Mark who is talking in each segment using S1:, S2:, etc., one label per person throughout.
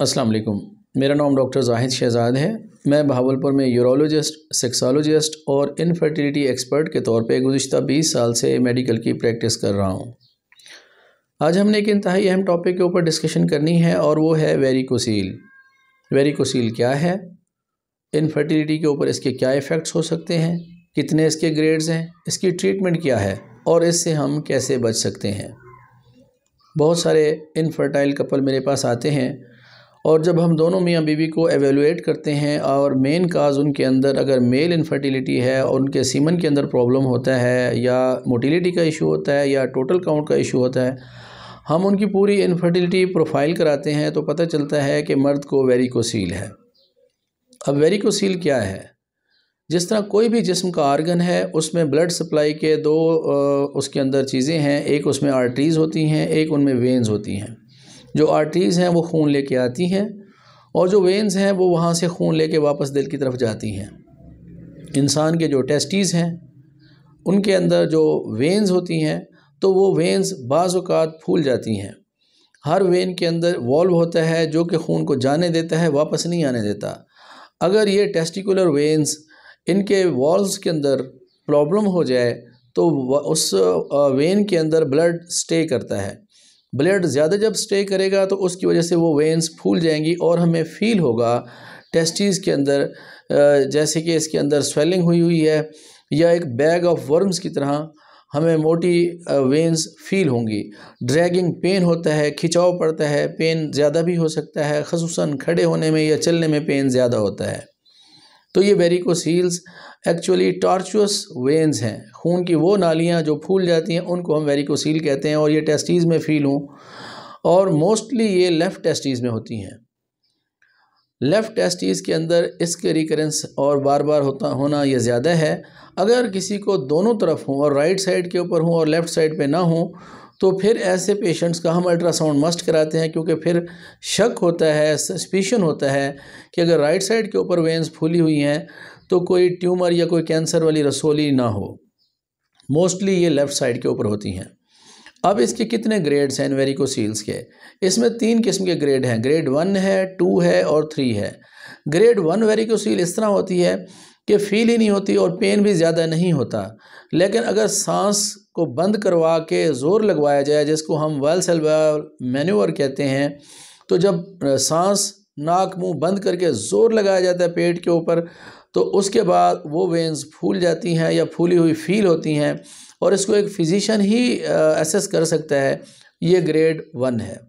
S1: अस्सलाम वालेकुम मेरा नाम डॉक्टर जाहिद शहजाद है मैं बहावलपुर में यूरोलॉजिस्ट सेक्सोलॉजिस्ट और इनफर्टिलिटी एक्सपर्ट के तौर पे गुज्त 20 साल से मेडिकल की प्रैक्टिस कर रहा हूँ आज हमने एक इंतहाई अहम टॉपिक के ऊपर डिस्कशन करनी है और वो है वेरिकोसील वेरिकोसील क्या है इनफर्टिलिटी के ऊपर इसके क्या इफ़ेक्ट्स हो सकते हैं कितने इसके ग्रेड्स हैं इसकी ट्रीटमेंट क्या है और इससे हम कैसे बच सकते हैं बहुत सारे इनफर्टाइल कपल मेरे पास आते हैं और जब हम दोनों मियाँ बीवी को एवेलुएट करते हैं और मेन काज उनके अंदर अगर मेल इनफर्टिलिटी है और उनके सीमन के अंदर प्रॉब्लम होता है या मोटिलिटी का इशू होता है या टोटल काउंट का इशू होता है हम उनकी पूरी इनफर्टिलिटी प्रोफाइल कराते हैं तो पता चलता है कि मर्द को वेरिकोसील है अब वेरिकोसील क्या है जिस तरह कोई भी जिस्म का आर्गन है उसमें ब्लड सप्लाई के दो उसके अंदर चीज़ें हैं एक उसमें आर्टरीज़ होती हैं एक उनमें वेंस होती हैं जो आर्टरीज़ हैं वो खून लेके आती हैं और जो वेंस हैं वो वहाँ से खून लेके वापस दिल की तरफ जाती हैं इंसान के जो टेस्टीज़ हैं उनके अंदर जो वेंस होती हैं तो वो वेंस बाज़ात फूल जाती हैं हर वेन के अंदर वॉल्व होता है जो कि खून को जाने देता है वापस नहीं आने देता अगर ये टेस्टिकुलर वेंस इनके वॉल्स के अंदर प्रॉब्लम हो जाए तो उस वेन के अंदर ब्लड स्टे करता है ब्लड ज़्यादा जब स्टे करेगा तो उसकी वजह से वो वेंस फूल जाएंगी और हमें फील होगा टेस्टीज़ के अंदर जैसे कि इसके अंदर स्वेलिंग हुई हुई है या एक बैग ऑफ वर्म्स की तरह हमें मोटी वेंस फील होंगी ड्रैगिंग पेन होता है खिंचाव पड़ता है पेन ज़्यादा भी हो सकता है खसूस खड़े होने में या चलने में पेन ज़्यादा होता है तो ये वेरिकोसील्स एक्चुअली टॉर्चुअस वेंस हैं खून की वो नालियाँ जो फूल जाती हैं उनको हम वेरिकोसील कहते हैं और ये टेस्टीज़ में फील हूँ और मोस्टली ये लेफ़्ट टेस्टीज़ में होती हैं लेफ़्ट टेस्टीज़ के अंदर इसके रिकरेंस और बार बार होता होना ये ज़्यादा है अगर किसी को दोनों तरफ हों और राइट साइड के ऊपर हों और लेफ़्ट साइड पे ना हों तो फिर ऐसे पेशेंट्स का हम अल्ट्रासाउंड मस्ट कराते हैं क्योंकि फिर शक होता है सस्पिशन होता है कि अगर राइट साइड के ऊपर वेंस फूली हुई हैं तो कोई ट्यूमर या कोई कैंसर वाली रसोली ना हो मोस्टली ये लेफ़्ट साइड के ऊपर होती हैं अब इसके कितने ग्रेड्स हैं इन वेरिकोसील्स के इसमें तीन किस्म के ग्रेड हैं ग्रेड वन है टू है और थ्री है ग्रेड वन वेरिकोसील इस तरह होती है कि फील ही नहीं होती और पेन भी ज़्यादा नहीं होता लेकिन अगर सांस को बंद करवा के ज़ोर लगवाया जाए जिसको हम वेल सेल मैन्यूवर कहते हैं तो जब सांस नाक मुंह बंद करके ज़ोर लगाया जाता है पेट के ऊपर तो उसके बाद वो वेंस फूल जाती हैं या फूली हुई फील होती हैं और इसको एक फिज़िशन ही एसेस कर सकता है ये ग्रेड वन है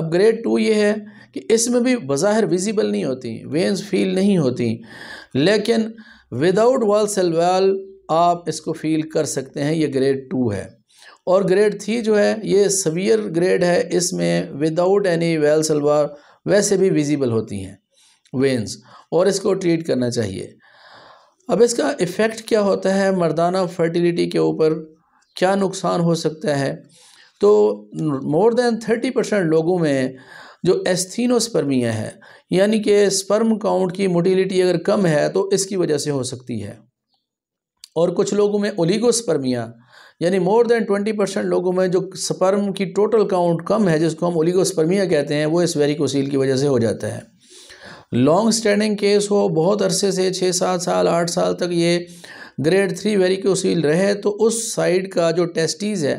S1: अब ग्रेड टू ये है कि इसमें भी बज़ाहिर विजिबल नहीं होती वेंस फील नहीं होती लेकिन विदाउट वाल सेलवाल आप इसको फील कर सकते हैं ये ग्रेड टू है और ग्रेड थ्री जो है ये सवियर ग्रेड है इसमें विदाउट एनी वेल सलवार वैसे भी विजिबल होती हैं वेंस और इसको ट्रीट करना चाहिए अब इसका इफ़ेक्ट क्या होता है मर्दाना फर्टिलिटी के ऊपर क्या नुकसान हो सकता है तो मोर देन थर्टी परसेंट लोगों में जो एस्थीनोस्पर्मिया है यानी कि स्पर्म काउंट की मोटिलिटी अगर कम है तो इसकी वजह से हो सकती है और कुछ लोगों में ओलिगोस्पर्मिया यानी मोर देन ट्वेंटी परसेंट लोगों में जो स्पर्म की टोटल काउंट कम है जिसको हम ओलिगोस्पर्मिया कहते हैं वो इस वेरिकोसील की वजह से हो जाता है लॉन्ग स्टैंडिंग केस हो बहुत अरसे से छः सात साल आठ साल तक ये ग्रेड थ्री वेरिकोसील रहे तो उस साइड का जो टेस्टीज़ है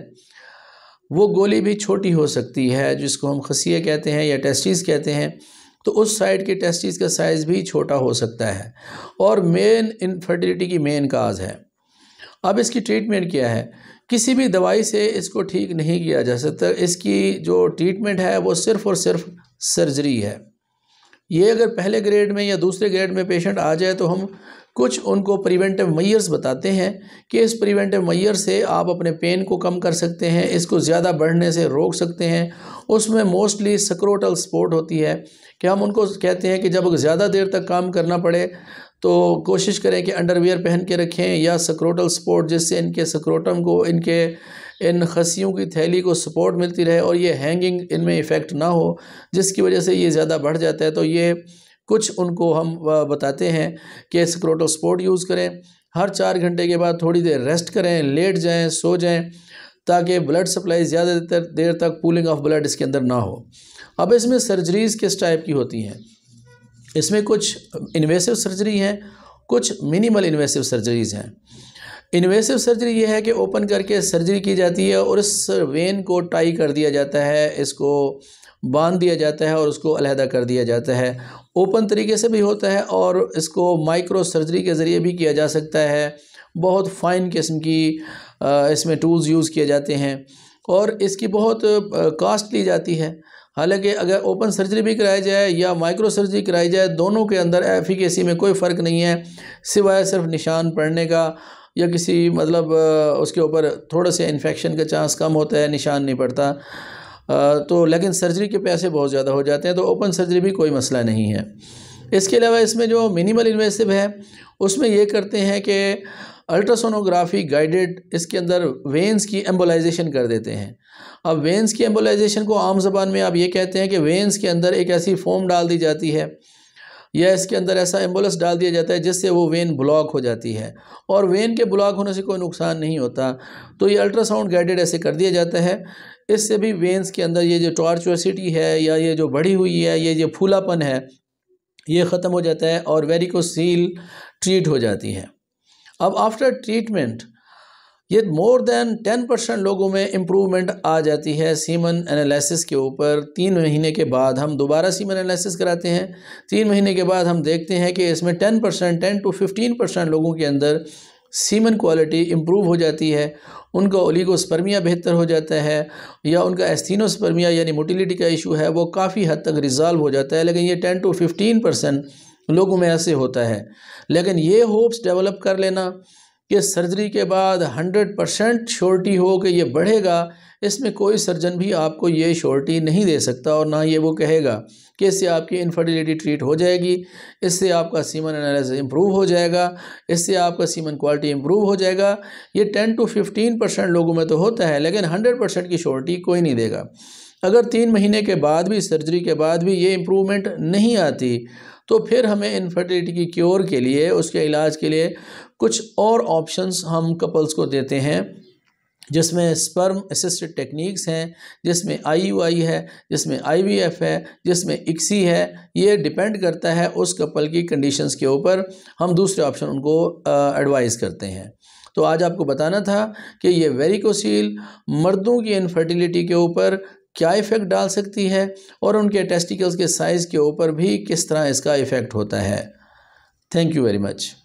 S1: वो गोली भी छोटी हो सकती है जिसको हम खसिया कहते हैं या टेस्टीज़ कहते हैं तो उस साइड के टेस्टीज़ का साइज़ भी छोटा हो सकता है और मेन इनफर्टिलिटी की मेन काज है अब इसकी ट्रीटमेंट क्या है किसी भी दवाई से इसको ठीक नहीं किया जा सकता इसकी जो ट्रीटमेंट है वो सिर्फ़ और सिर्फ सर्जरी है ये अगर पहले ग्रेड में या दूसरे ग्रेड में पेशेंट आ जाए तो हम कुछ उनको प्रिवेंटिव मैयर्स बताते हैं कि इस प्रिवेंटिव मैयर से आप अपने पेन को कम कर सकते हैं इसको ज़्यादा बढ़ने से रोक सकते हैं उसमें मोस्टली सक्रोटल स्पोर्ट होती है कि हम उनको कहते हैं कि जब ज़्यादा देर तक काम करना पड़े तो कोशिश करें कि अंडरवियर पहन के रखें या सक्रोटल सपोर्ट जिससे इनके सक्रोटम को इनके इन खसियों की थैली को सपोर्ट मिलती रहे और ये हैंगिंग इनमें इफ़ेक्ट ना हो जिसकी वजह से ये ज़्यादा बढ़ जाता है तो ये कुछ उनको हम बताते हैं कि सक्रोटल स्पोर्ट यूज़ करें हर चार घंटे के बाद थोड़ी देर रेस्ट करें लेट जाएँ सो जाएँ ताकि ब्लड सप्लाई ज़्यादा देर तक पूलिंग ऑफ ब्लड इसके अंदर ना हो अब इसमें सर्जरीज़ किस टाइप की होती हैं इसमें कुछ इन्वेसिव सर्जरी है कुछ मिनिमल इन्वेसिव सर्जरीज हैं इन्वेसिव सर्जरी ये है कि ओपन करके सर्जरी की जाती है और इस वेन को टाई कर दिया जाता है इसको बांध दिया जाता है और उसको अलहदा कर दिया जाता है ओपन तरीके से भी होता है और इसको माइक्रो सर्जरी के ज़रिए भी किया जा सकता है बहुत फ़ाइन किस्म की इसमें टूल्स यूज़ किए जाते हैं और इसकी बहुत कास्ट ली जाती है हालांकि अगर ओपन सर्जरी भी कराई जाए या माइक्रो सर्जरी कराई जाए दोनों के अंदर एफिकेसी में कोई फ़र्क नहीं है सिवाय सिर्फ निशान पड़ने का या किसी मतलब उसके ऊपर थोड़ा से इन्फेक्शन का चांस कम होता है निशान नहीं पड़ता तो लेकिन सर्जरी के पैसे बहुत ज़्यादा हो जाते हैं तो ओपन सर्जरी भी कोई मसला नहीं है इसके अलावा इसमें जो मिनिमल इन्वेसिव है उसमें ये करते हैं कि अल्ट्रासोनोग्राफी गाइडेड इसके अंदर वेंस की एम्बोलाइजेशन कर देते हैं अब वेंस की एम्बोलाइजेशन को आम जबान में आप ये कहते हैं कि वेंस के अंदर एक ऐसी फॉर्म डाल दी जाती है या इसके अंदर ऐसा एम्बुलेंस डाल दिया जाता है जिससे वो वेन ब्लॉक हो जाती है और वेन के ब्लॉक होने से कोई नुकसान नहीं होता तो ये अल्ट्रासाउंड गाइडेड ऐसे कर दिया जाता है इससे भी वेंस के अंदर ये जो टॉर्चुअसिटी है या ये जो बढ़ी हुई है ये जो फूलापन है ये ख़त्म हो जाता है और वेरिकोसील ट्रीट हो जाती है अब आफ्टर ट्रीटमेंट ये मोर देन टेन परसेंट लोगों में इम्प्रूवमेंट आ जाती है सीमन एनालिसिस के ऊपर तीन महीने के बाद हम दोबारा सीमन एनालिसिस कराते हैं तीन महीने के बाद हम देखते हैं कि इसमें ten percent ten to fifteen percent लोगों के अंदर सीमन क्वालिटी इम्प्रूव हो जाती है उनका ओलीगोस्पर्मिया बेहतर हो जाता है या उनका एस्थीनोस्पर्मिया यानी मोटिलिटी का इशू है वो काफ़ी हद तक रिजॉल्व हो जाता है लेकिन ये टेन टू फिफ्टीन परसेंट लोगों में ऐसे होता है लेकिन ये होप्स डेवलप कर लेना कि सर्जरी के बाद हंड्रेड परसेंट श्योरिटी हो कि ये बढ़ेगा इसमें कोई सर्जन भी आपको ये श्योरिटी नहीं दे सकता और ना ये वो कहेगा कि इससे आपकी इनफर्टिलिटी ट्रीट हो जाएगी इससे आपका सीमन एनालिसिस इम्प्रूव हो जाएगा इससे आपका सीमन क्वालिटी इम्प्रूव हो जाएगा ये टेन टू फिफ्टीन परसेंट लोगों में तो होता है लेकिन हंड्रेड परसेंट की श्योरिटी कोई नहीं देगा अगर तीन महीने के बाद भी सर्जरी के बाद भी ये इम्प्रूवमेंट नहीं आती तो फिर हमें इनफर्टिलिटी की क्योर के लिए उसके इलाज के लिए कुछ और ऑप्शंस हम कपल्स को देते हैं जिसमें स्पर्म असिस्टेड टेक्निक्स हैं जिसमें आई यू आई है जिसमें आई वी एफ है जिसमें इक्सी है ये डिपेंड करता है उस कपल की कंडीशंस के ऊपर हम दूसरे ऑप्शन उनको एडवाइस करते हैं तो आज आपको बताना था कि ये वेरिकोसील मर्दों की इनफर्टिलिटी के ऊपर क्या इफ़ेक्ट डाल सकती है और उनके टेस्टिकल्स के साइज़ के ऊपर भी किस तरह इसका इफ़ेक्ट होता है थैंक यू वेरी मच